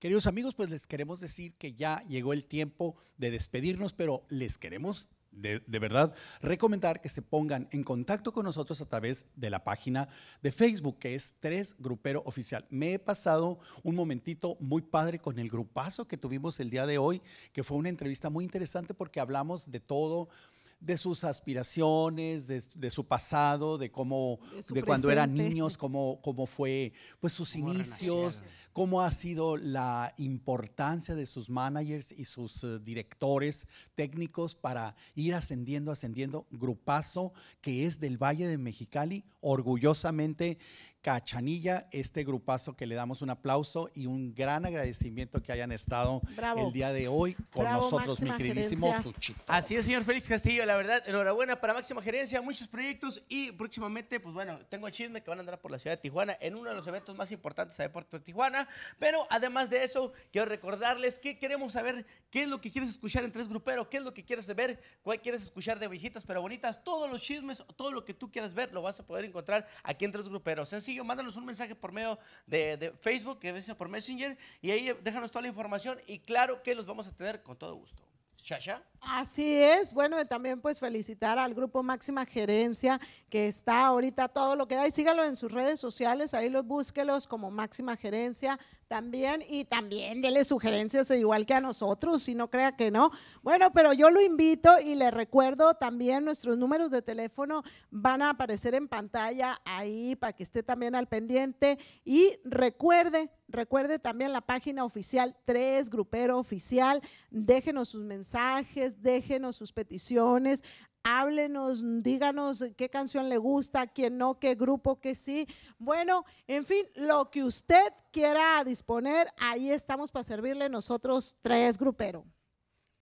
Queridos amigos, pues les queremos decir que ya llegó el tiempo de despedirnos, pero les queremos de, verdad recomendar que se pongan en contacto con nosotros a través de la página de Facebook, que es 3 Grupero Oficial. Me he pasado un momentito muy padre con el grupazo que tuvimos el día de hoy, que fue una entrevista muy interesante porque hablamos de todo de sus aspiraciones, de, su pasado, de cómo, de, cuando eran niños, cómo, cómo fue, pues sus inicios, cómo ha sido la importancia de sus managers y sus eh, directores técnicos para ir ascendiendo, ascendiendo. Grupazo que es del Valle de Mexicali, orgullosamente Cachanilla, este grupazo que le damos un aplauso y un gran agradecimiento que hayan estado el día de hoy con nosotros, mi queridísimo Suchito. Así es, señor Félix Castillo, la verdad, enhorabuena para Máxima Gerencia, muchos proyectos y próximamente, pues bueno, tengo el chisme que van a andar por la ciudad de Tijuana en uno de los eventos más importantes de Puerto de Tijuana, pero además de eso, quiero recordarles que queremos saber qué es lo que quieres escuchar en Tres Gruperos, qué es lo que quieres ver, cuál quieres escuchar de viejitas pero bonitas, todos los chismes, todo lo que tú quieras ver, lo vas a poder encontrar aquí en Tres Gruperos mándanos un mensaje por medio de, de Facebook, que sea por Messenger, y ahí déjanos toda la información y claro que los vamos a tener con todo gusto. ¿Chacha? Así es, bueno, también pues felicitar al grupo Máxima Gerencia que está ahorita todo lo que da y sígalo en sus redes sociales, ahí los búsquelos como Máxima Gerencia también y también dele sugerencias e igual que a nosotros, si no crea que no. Bueno, pero yo lo invito y le recuerdo también nuestros números de teléfono van a aparecer en pantalla ahí para que esté también al pendiente y recuerde, recuerde también la página oficial 3 Grupero Oficial, déjenos sus mensajes mensajes, déjenos sus peticiones, háblenos, díganos qué canción le gusta, quién no, qué grupo, que sí. Bueno, en fin, lo que usted quiera disponer, ahí estamos para servirle nosotros tres gruperos.